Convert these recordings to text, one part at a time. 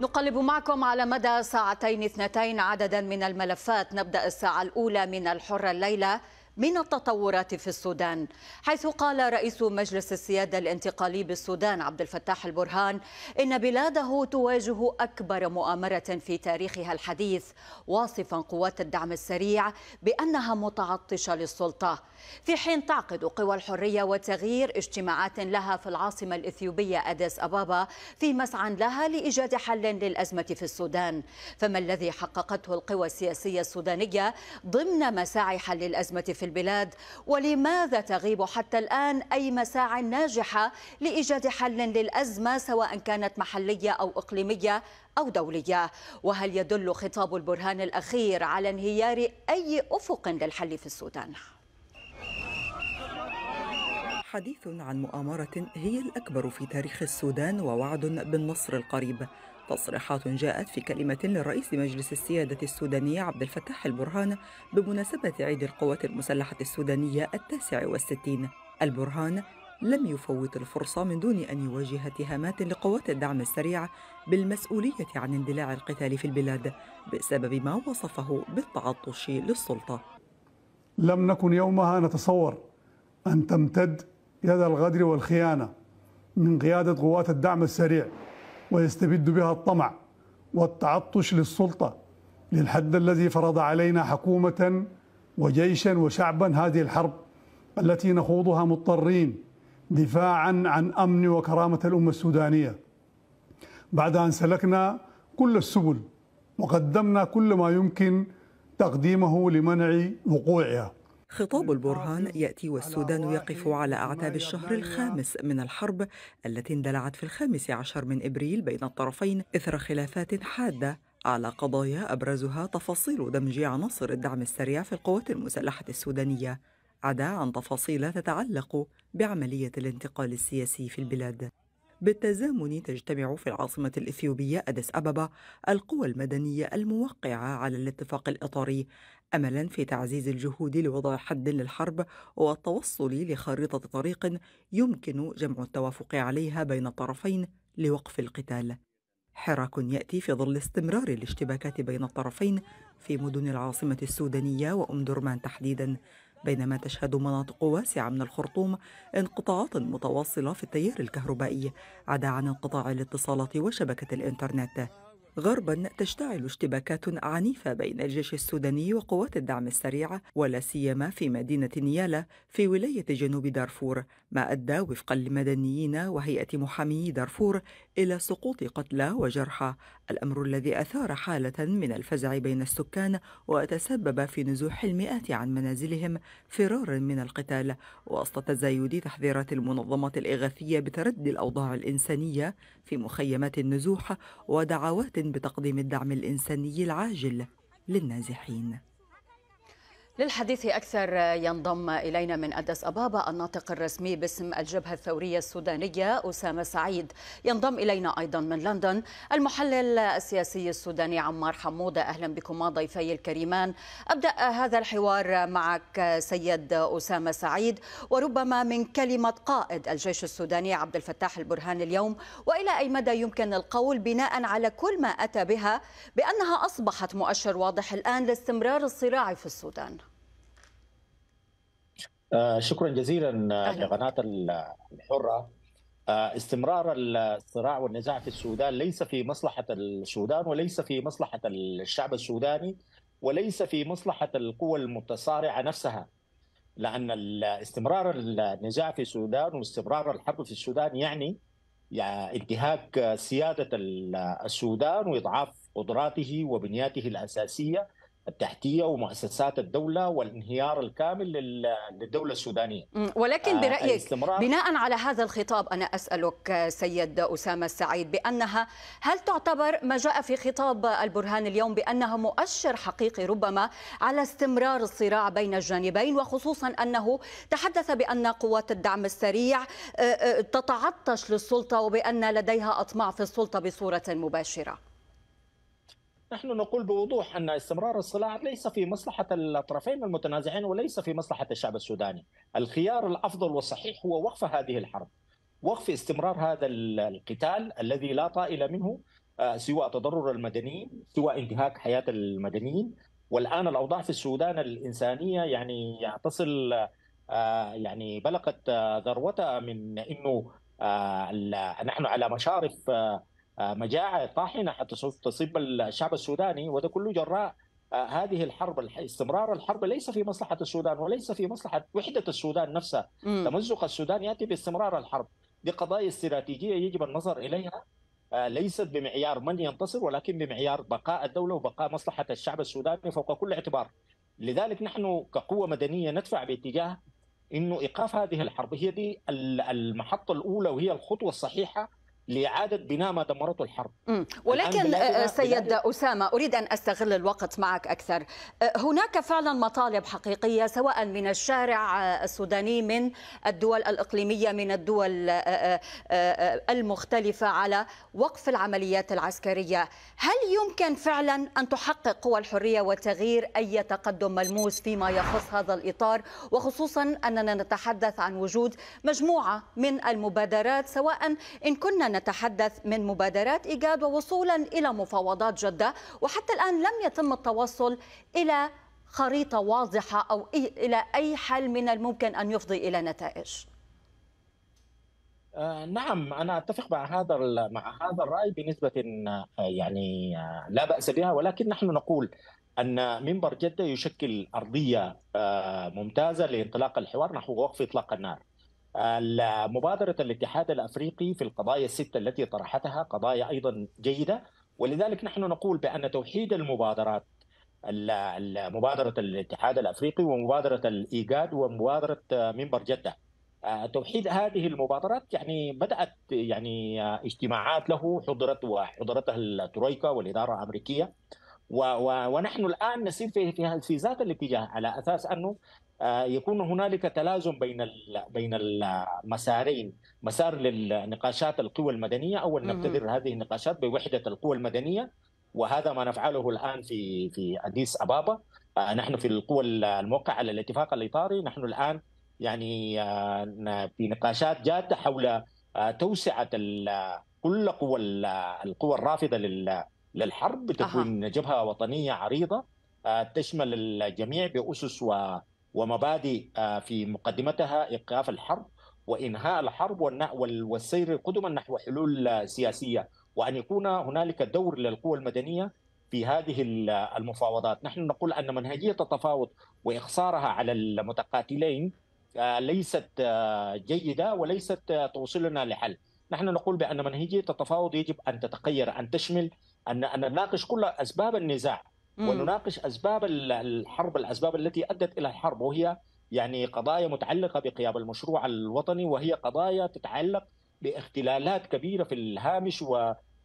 نقلب معكم على مدى ساعتين اثنتين عددا من الملفات نبدأ الساعة الأولى من الحرة الليلة من التطورات في السودان حيث قال رئيس مجلس السيادة الانتقالي بالسودان عبد الفتاح البرهان إن بلاده تواجه أكبر مؤامرة في تاريخها الحديث واصفا قوات الدعم السريع بأنها متعطشة للسلطة في حين تعقد قوى الحرية وتغيير اجتماعات لها في العاصمة الإثيوبية أديس أبابا في مسعى لها لإيجاد حل للأزمة في السودان فما الذي حققته القوى السياسية السودانية ضمن مساعي حل الأزمة في البلاد ولماذا تغيب حتى الآن أي مساع ناجحة لإيجاد حل للأزمة سواء كانت محلية أو إقليمية أو دولية وهل يدل خطاب البرهان الأخير على انهيار أي أفق للحل في السودان؟ حديث عن مؤامرة هي الأكبر في تاريخ السودان ووعد بالنصر القريب تصريحات جاءت في كلمة للرئيس مجلس السيادة السوداني عبد الفتاح البرهان بمناسبة عيد القوات المسلحة السودانية التاسع والستين البرهان لم يفوت الفرصة من دون أن يواجه اتهامات لقوات الدعم السريع بالمسؤولية عن اندلاع القتال في البلاد بسبب ما وصفه بالتعطش للسلطة لم نكن يومها نتصور أن تمتد يد الغدر والخيانة من قيادة قوات الدعم السريع ويستبد بها الطمع والتعطش للسلطة للحد الذي فرض علينا حكومة وجيشا وشعبا هذه الحرب التي نخوضها مضطرين دفاعا عن أمن وكرامة الأمة السودانية بعد أن سلكنا كل السبل وقدمنا كل ما يمكن تقديمه لمنع وقوعها خطاب البرهان ياتي والسودان يقف على اعتاب الشهر الخامس من الحرب التي اندلعت في الخامس عشر من ابريل بين الطرفين اثر خلافات حاده على قضايا ابرزها تفاصيل دمج عناصر الدعم السريع في القوات المسلحه السودانيه عدا عن تفاصيل تتعلق بعمليه الانتقال السياسي في البلاد بالتزامن تجتمع في العاصمة الإثيوبية أديس أبابا القوى المدنية الموقعة على الاتفاق الإطاري أملا في تعزيز الجهود لوضع حد للحرب والتوصل لخريطة طريق يمكن جمع التوافق عليها بين الطرفين لوقف القتال حراك ياتي في ظل استمرار الاشتباكات بين الطرفين في مدن العاصمه السودانيه وام درمان تحديدا بينما تشهد مناطق واسعة من الخرطوم انقطاعات متواصلة في التيار الكهربائي عدا عن انقطاع الاتصالات وشبكة الإنترنت غربا تشتعل اشتباكات عنيفة بين الجيش السوداني وقوات الدعم السريع ولا سيما في مدينة نيالا في ولاية جنوب دارفور ما أدى وفقا لمدنيين وهيئة محامي دارفور إلى سقوط قتلى وجرحى الأمر الذي أثار حالة من الفزع بين السكان وتسبب في نزوح المئات عن منازلهم فرارا من القتال وسط تزايد تحذيرات المنظمات الإغاثية بتردي الأوضاع الإنسانية في مخيمات النزوح ودعوات بتقديم الدعم الانساني العاجل للنازحين للحديث أكثر ينضم إلينا من أدس أبابا الناطق الرسمي باسم الجبهة الثورية السودانية أسامة سعيد ينضم إلينا أيضا من لندن المحلل السياسي السوداني عمار حمودة أهلا بكما ضيفي الكريمان أبدأ هذا الحوار معك سيد أسامة سعيد وربما من كلمة قائد الجيش السوداني عبد الفتاح البرهان اليوم وإلى أي مدى يمكن القول بناء على كل ما أتى بها بأنها أصبحت مؤشر واضح الآن لاستمرار الصراع في السودان آه، شكرا جزيلا آه، لقناة الحرة آه، استمرار الصراع والنزاع في السودان ليس في مصلحة السودان وليس في مصلحة الشعب السوداني وليس في مصلحة القوى المتصارعة نفسها لأن استمرار النزاع في السودان واستمرار الحرب في السودان يعني انتهاك سيادة السودان وإضعاف قدراته وبنياته الأساسية التحتيه ومؤسسات الدوله والانهيار الكامل للدوله السودانيه. ولكن آه، برايك بناء على هذا الخطاب انا اسالك آه، سيد اسامه السعيد بانها هل تعتبر ما جاء في خطاب البرهان اليوم بانها مؤشر حقيقي ربما على استمرار الصراع بين الجانبين وخصوصا انه تحدث بان قوات الدعم السريع آه، تتعطش للسلطه وبان لديها اطماع في السلطه بصوره مباشره. نحن نقول بوضوح أن استمرار الصراع ليس في مصلحة الطرفين المتنازعين وليس في مصلحة الشعب السوداني الخيار الأفضل والصحيح هو وقف هذه الحرب وقف استمرار هذا القتال الذي لا طائل منه آه، سوى تضرر المدنيين سوى انتهاك حياة المدنيين والآن الأوضاع في السودان الإنسانية يعني تصل آه، يعني بلغت آه، ذروتها من أنه نحن على مشارف مجاعه طاحنه حتى تصيب الشعب السوداني وده كله جراء آه، هذه الحرب استمرار الحرب ليس في مصلحه السودان وليس في مصلحه وحده السودان نفسها تمزق السودان ياتي باستمرار الحرب دي قضايا استراتيجيه يجب النظر اليها آه، ليست بمعيار من ينتصر ولكن بمعيار بقاء الدوله وبقاء مصلحه الشعب السوداني فوق كل اعتبار لذلك نحن كقوه مدنيه ندفع باتجاه انه ايقاف هذه الحرب هي دي المحطه الاولى وهي الخطوه الصحيحه لإعادة بناء ما دمرته الحرب ولكن آه، سيد أسامة أريد أن أستغل الوقت معك أكثر آه، هناك فعلا مطالب حقيقية سواء من الشارع السوداني من الدول الإقليمية من الدول آه، المختلفة على وقف العمليات العسكرية هل يمكن فعلا أن تحقق قوى الحرية وتغيير أي تقدم ملموس فيما يخص هذا الإطار وخصوصا أننا نتحدث عن وجود مجموعة من المبادرات سواء إن كنا نتحدث من مبادرات إيجاد ووصولا إلى مفاوضات جدة وحتى الآن لم يتم التوصل إلى خريطة واضحة أو إلى أي حل من الممكن أن يفضي إلى نتائج آه، نعم انا اتفق مع هذا مع هذا الراي بنسبه آه، يعني آه، لا باس بها ولكن نحن نقول ان منبر جده يشكل ارضيه ممتازه لانطلاق الحوار نحو وقف اطلاق النار مبادرة الاتحاد الأفريقي في القضايا الستة التي طرحتها قضايا أيضا جيدة ولذلك نحن نقول بأن توحيد المبادرات مبادرة الاتحاد الأفريقي ومبادرة الإيجاد ومبادرة منبر جدة آه، توحيد هذه المبادرات يعني بدأت يعني آه، اجتماعات له حضرت وحضرتها الترويكا والإدارة الأمريكية و و ونحن الان نسير في في, في ذات الاتجاه على اساس انه آه، يكون هنالك تلازم بين بين المسارين مسار للنقاشات القوى المدنيه او نبتدر هذه النقاشات بوحده القوى المدنيه وهذا ما نفعله الان في في اديس ابابا آه، نحن في القوى الموقعه على الاتفاق الاطاري نحن الان يعني آه، في نقاشات جاده حول توسعه كل قوى القوى الرافضه لل للحرب بتكون أه. جبهة وطنية عريضة آه، تشمل الجميع بأسس ومبادئ آه، في مقدمتها إيقاف الحرب وإنهاء الحرب والسير قدما نحو حلول سياسية وأن يكون هنالك دور للقوى المدنية في هذه المفاوضات نحن نقول أن منهجية التفاوض وإخصارها على المتقاتلين آه، ليست جيدة وليست توصلنا لحل نحن نقول بأن منهجية التفاوض يجب أن تتغير أن تشمل ان ان نناقش كل اسباب النزاع ونناقش اسباب الحرب الاسباب التي ادت الى الحرب وهي يعني قضايا متعلقه بقيام المشروع الوطني وهي قضايا تتعلق باختلالات كبيره في الهامش و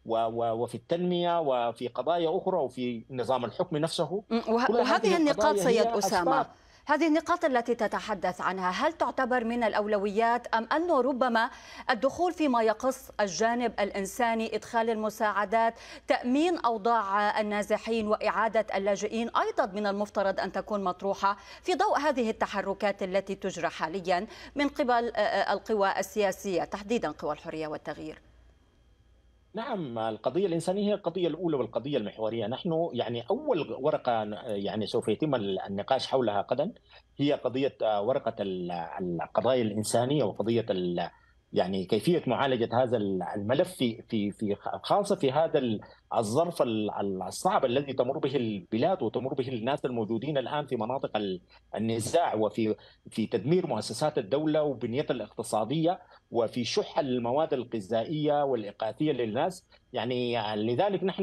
و و وفي التنميه وفي قضايا اخرى وفي نظام الحكم نفسه وه... وهذه النقاط سيد اسامه هذه النقاط التي تتحدث عنها هل تعتبر من الأولويات أم أنه ربما الدخول فيما يقص الجانب الإنساني إدخال المساعدات تأمين أوضاع النازحين وإعادة اللاجئين أيضا من المفترض أن تكون مطروحة في ضوء هذه التحركات التي تجرى حاليا من قبل آه، آه، القوى السياسية تحديدا قوى الحرية والتغيير نعم القضية الإنسانية هي القضية الأولى والقضية المحورية نحن يعني أول ورقة يعني سوف يتم النقاش حولها قدم هي قضية آه، ورقة القضايا الإنسانية وقضية يعني كيفيه معالجه هذا الملف في في في خاصه في هذا الظرف الصعب الذي تمر به البلاد وتمر به الناس الموجودين الان في مناطق النزاع وفي في تدمير مؤسسات الدوله وبنيتها الاقتصاديه وفي شح المواد الغذائيه والإقاثية للناس يعني لذلك نحن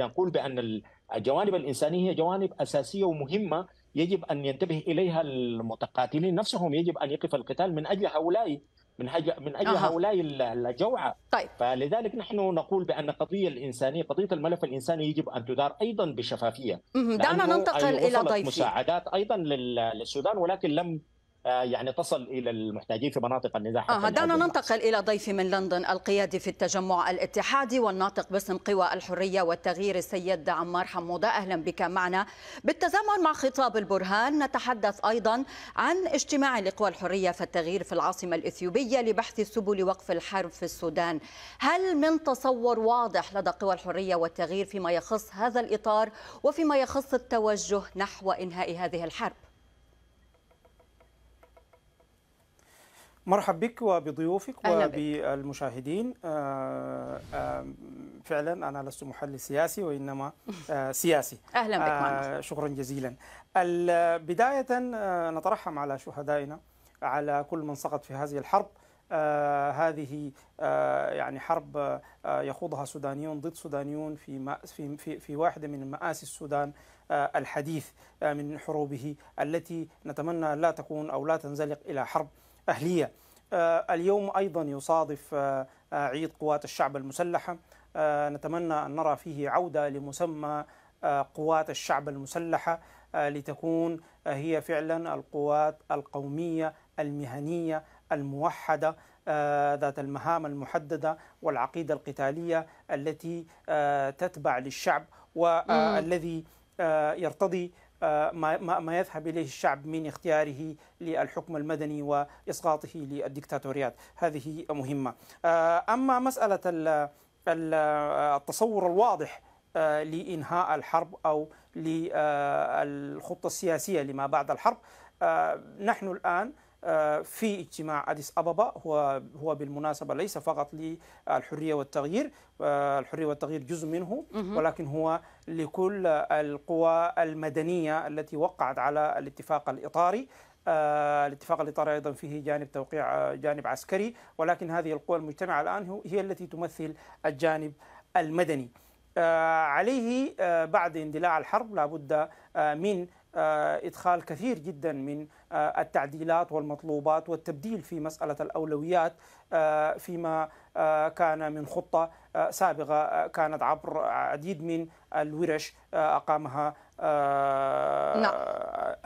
نقول بان الجوانب الانسانيه هي جوانب اساسيه ومهمه يجب ان ينتبه اليها المتقاتلين نفسهم يجب ان يقف القتال من اجل هؤلاء من أجل من أجل أه. هؤلاء الجوعى طيب. فلذلك نحن نقول بأن القضية الإنسانية قضية الملف الإنساني يجب أن تدار أيضا بشفافية دعنا ننتقل إلى ضيفي مساعدات أيضا للسودان ولكن لم آه، يعني تصل الى المحتاجين في مناطق النزاع آه دعنا ننتقل الى ضيفي من لندن القيادي في التجمع الاتحادي والناطق باسم قوى الحريه والتغيير السيد عمار حموده اهلا بك معنا بالتزامن مع خطاب البرهان نتحدث ايضا عن اجتماع لقوى الحريه التغيير في العاصمه الاثيوبيه لبحث سبل وقف الحرب في السودان هل من تصور واضح لدى قوى الحريه والتغيير فيما يخص هذا الاطار وفيما يخص التوجه نحو انهاء هذه الحرب مرحب بك وبضيوفك وبالمشاهدين آه، آه، فعلا انا لست محلل سياسي وانما آه، سياسي اهلا بك شكرا جزيلا بدايه نترحم على شهدائنا على كل من سقط في هذه الحرب هذه يعني حرب يخوضها سودانيون ضد سودانيون في في في, في واحده من مآسي السودان الحديث من حروبه التي نتمنى لا تكون او لا تنزلق الى حرب أهلية آه، اليوم أيضا يصادف آه، عيد قوات الشعب المسلحة آه، نتمنى أن نرى فيه عودة لمسمى قوات الشعب المسلحة لتكون هي فعلا القوات القومية المهنية الموحدة ذات المهام المحددة والعقيدة القتالية التي تتبع للشعب والذي يرتضي آه، ما ما يذهب اليه الشعب من اختياره للحكم المدني واسقاطه للديكتاتوريات هذه مهمه آه، اما مساله التصور الواضح آه، لانهاء الحرب او للخطه السياسيه لما بعد الحرب نحن الان آه، في اجتماع أديس أبابا هو هو بالمناسبة ليس فقط للحرية والتغيير آه، الحرية والتغيير جزء منه ولكن هو لكل القوى المدنية التي وقعت على الاتفاق الإطاري آه، الاتفاق الإطاري أيضا فيه جانب توقيع جانب عسكري ولكن هذه القوى المجتمعة الآن هي التي تمثل الجانب المدني عليه بعد اندلاع الحرب لابد من آه، ادخال كثير جدا من آه، التعديلات والمطلوبات والتبديل في مساله الاولويات آه، فيما كان من خطه سابقه كانت عبر عديد من الورش اقامها نعم.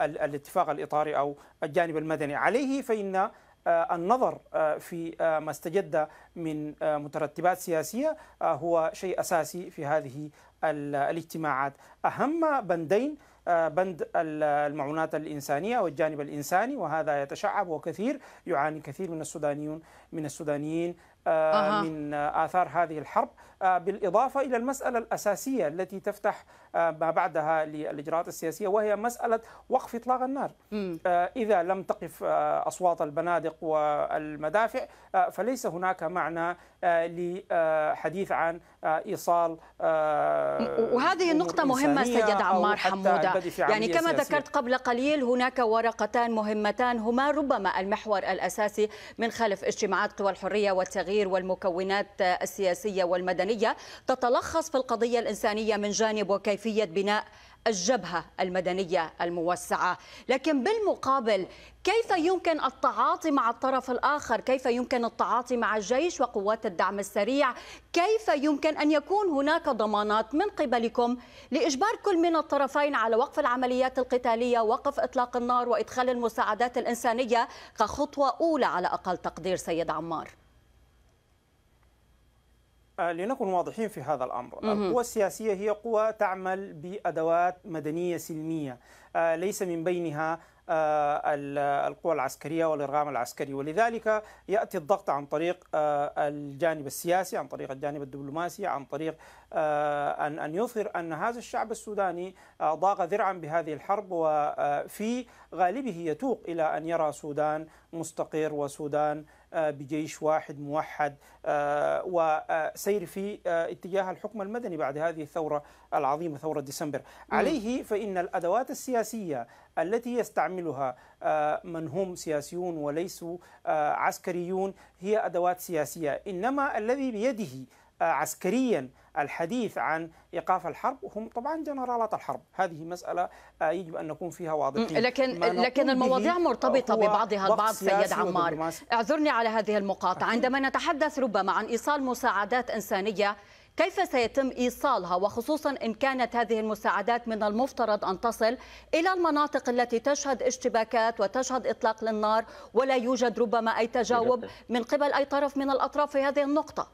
الاتفاق الاطاري او الجانب المدني عليه فان النظر في ما استجد من مترتبات سياسيه هو شيء اساسي في هذه الاجتماعات اهم بندين بند المعونات الإنسانية أو الجانب الإنساني وهذا يتشعب وكثير يعاني كثير من السودانيون من السودانيين آه، من آثار هذه الحرب آه، بالإضافة إلى المسألة الأساسية التي تفتح آه، ما بعدها للاجراءات السياسيه وهي مساله وقف اطلاق النار آه، اذا لم تقف آه، اصوات البنادق والمدافع فليس هناك معنى لحديث عن ايصال وهذه النقطة مهمة سيد عمار حمودة يعني كما سياسية. ذكرت قبل قليل هناك ورقتان مهمتان هما ربما المحور الأساسي من خلف اجتماعات قوى الحرية والتغيير والمكونات السياسية والمدنية تتلخص في القضية الإنسانية من جانب وكيف كيفية بناء الجبهة المدنية الموسعة لكن بالمقابل كيف يمكن التعاطي مع الطرف الآخر كيف يمكن التعاطي مع الجيش وقوات الدعم السريع كيف يمكن أن يكون هناك ضمانات من قبلكم لإجبار كل من الطرفين على وقف العمليات القتالية وقف إطلاق النار وإدخال المساعدات الإنسانية كخطوة أولى على أقل تقدير سيد عمار آه، لنكن واضحين في هذا الامر، القوى السياسيه هي قوى تعمل بادوات مدنيه سلميه، آه، ليس من بينها آه، القوى العسكريه والارغام العسكري، ولذلك ياتي الضغط عن طريق الجانب السياسي، عن طريق الجانب الدبلوماسي، عن طريق ان ان يظهر ان هذا الشعب السوداني ضاق ذرعا بهذه الحرب وفي غالبه يتوق الى ان يرى سودان مستقر وسودان آه، بجيش واحد موحد آه، وسير في آه، اتجاه الحكم المدني بعد هذه الثورة العظيمة ثورة ديسمبر عليه فإن الأدوات السياسية التي يستعملها من هم سياسيون وليسوا عسكريون هي أدوات سياسية إنما الذي بيده عسكريا الحديث عن ايقاف الحرب هم طبعا جنرالات الحرب هذه مساله آه، يجب ان نكون فيها واضحين لكن لكن المواضيع مرتبطه ببعضها البعض سيد عمار اعذرني على هذه المقاطعه عندما نتحدث ربما عن ايصال مساعدات انسانيه كيف سيتم ايصالها وخصوصا ان كانت هذه المساعدات من المفترض ان تصل الى المناطق التي تشهد اشتباكات وتشهد اطلاق للنار ولا يوجد ربما اي تجاوب من قبل اي طرف من الاطراف في هذه النقطه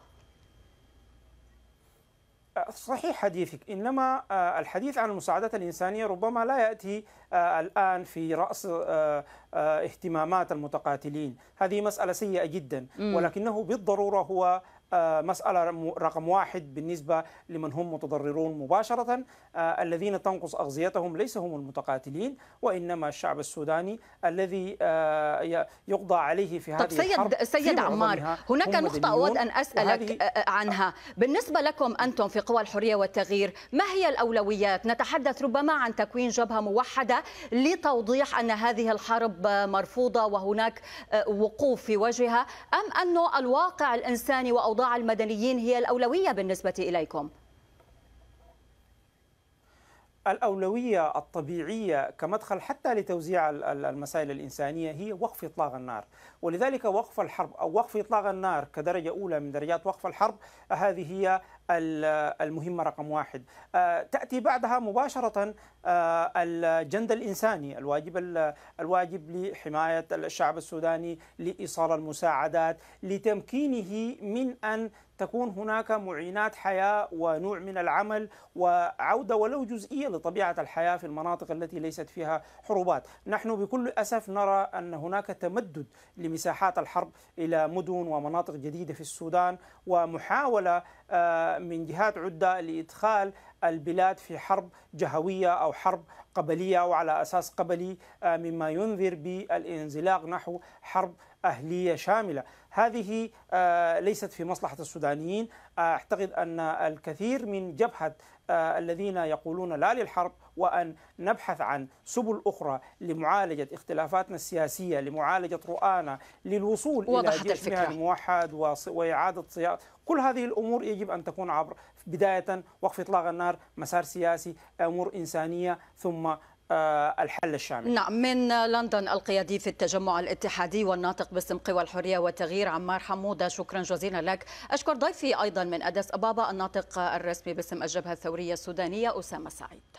صحيح حديثك إنما آه، الحديث عن المساعدات الإنسانية ربما لا يأتي آه، الآن في رأس آه، اهتمامات المتقاتلين هذه مسألة سيئة جدا ولكنه بالضرورة هو آه، مسألة رقم واحد بالنسبة لمن هم متضررون مباشرة آه، الذين تنقص أغذيتهم ليس هم المتقاتلين وإنما الشعب السوداني الذي آه، يقضى عليه في هذه طب سيد, الحرب سيد عمار هناك نقطة أود أن أسألك عنها بالنسبة لكم أنتم في قوى الحرية والتغيير ما هي الأولويات نتحدث ربما عن تكوين جبهة موحدة لتوضيح أن هذه الحرب مرفوضة وهناك وقوف في وجهها أم أنه الواقع الإنساني وأوضاع أوضاع المدنيين هي الأولوية بالنسبة إليكم الأولوية الطبيعية كمدخل حتى لتوزيع المسائل الإنسانية هي وقف إطلاق النار ولذلك وقف الحرب أو وقف إطلاق النار كدرجة أولى من درجات وقف الحرب هذه هي المهمة رقم واحد آه، تأتي بعدها مباشرة آه، الجند الإنساني الواجب الواجب لحماية الشعب السوداني لإيصال المساعدات لتمكينه من أن تكون هناك معينات حياة ونوع من العمل وعودة ولو جزئية لطبيعة الحياة في المناطق التي ليست فيها حروبات نحن بكل أسف نرى أن هناك تمدد لمساحات الحرب إلى مدن ومناطق جديدة في السودان ومحاولة آه، من جهات عدة لإدخال البلاد في حرب جهوية أو حرب قبلية وعلى أساس قبلي آه، مما ينذر بالانزلاق نحو حرب أهلية شاملة هذه آه، ليست في مصلحة السودانيين آه، أعتقد أن الكثير من جبهة آه، الذين يقولون لا للحرب وأن نبحث عن سبل أخرى لمعالجة اختلافاتنا السياسية لمعالجة رؤانا للوصول إلى جيش مهني موحد وإعادة صياغة كل هذه الأمور يجب أن تكون عبر بداية وقف إطلاق النار مسار سياسي أمور إنسانية ثم آه، الحل الشامل نعم من لندن القيادي في التجمع الاتحادي والناطق باسم قوى الحرية والتغيير عمار حمودة شكرا جزيلا لك أشكر ضيفي أيضا من ادس أبابا الناطق الرسمي باسم الجبهة الثورية السودانية أسامة سعيد